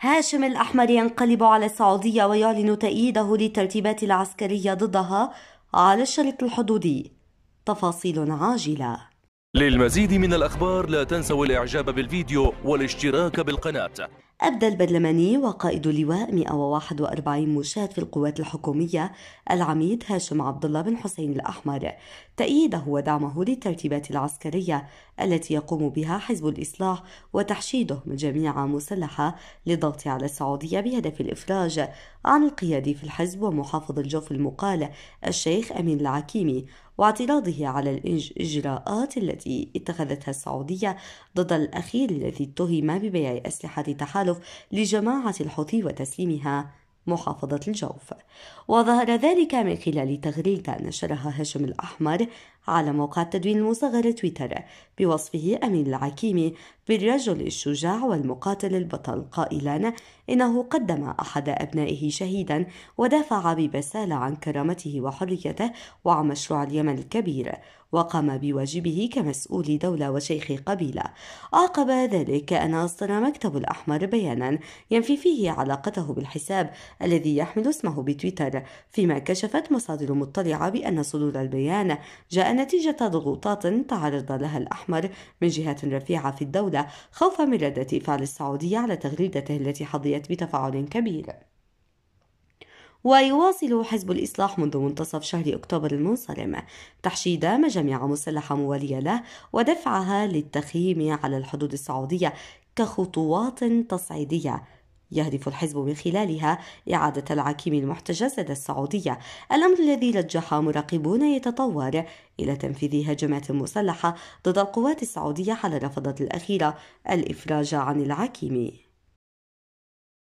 هاشم الأحمر ينقلب على السعودية ويعلن تأييده للترتيبات العسكرية ضدها على الشريط الحدودي تفاصيل عاجلة للمزيد من الأخبار لا تنسوا الإعجاب بالفيديو والاشتراك بالقناة أبدى البرلماني وقائد لواء 141 مشاة في القوات الحكومية العميد هاشم عبد الله بن حسين الأحمر تأييده ودعمه للترتيبات العسكرية التي يقوم بها حزب الإصلاح وتحشيده من جميع مسلحة للضغط على السعودية بهدف الإفراج عن القيادي في الحزب ومحافظ الجوف المقال الشيخ أمين العكيمي واعتراضه على الإجراءات التي اتخذتها السعودية ضد الأخير الذي اتهم ببيع أسلحة تحالف التحالف لجماعة الحوثي وتسليمها محافظة الجوف وظهر ذلك من خلال تغريدة نشرها هشام الأحمر على موقع التدوين المصغر تويتر بوصفه أمين العكيمي بالرجل الشجاع والمقاتل البطل قائلا إنه قدم أحد أبنائه شهيدا ودافع ببسالة عن كرامته وحريته وعن مشروع اليمن الكبير وقام بواجبه كمسؤول دولة وشيخ قبيلة عقب ذلك أن أصدر مكتب الأحمر بيانا ينفي فيه علاقته بالحساب الذي يحمل اسمه بتويتر فيما كشفت مصادر مطلعة بأن صدور البيان جاء نتيجة ضغوطات تعرض لها الأحمر من جهات رفيعة في الدولة خوفا من ردة فعل السعودية على تغريدته التي حظيت بتفاعل كبير ويواصل حزب الإصلاح منذ منتصف شهر أكتوبر المنصرم تحشيد مجاميع مسلحة موالية له ودفعها للتخييم على الحدود السعودية كخطوات تصعيدية يهدف الحزب من خلالها إعادة العكيم المحتجز لدى السعودية الأمر الذي رجح مراقبون يتطور إلى تنفيذ هجمات مسلحة ضد القوات السعودية على الرفضات الأخيرة الإفراج عن العكيم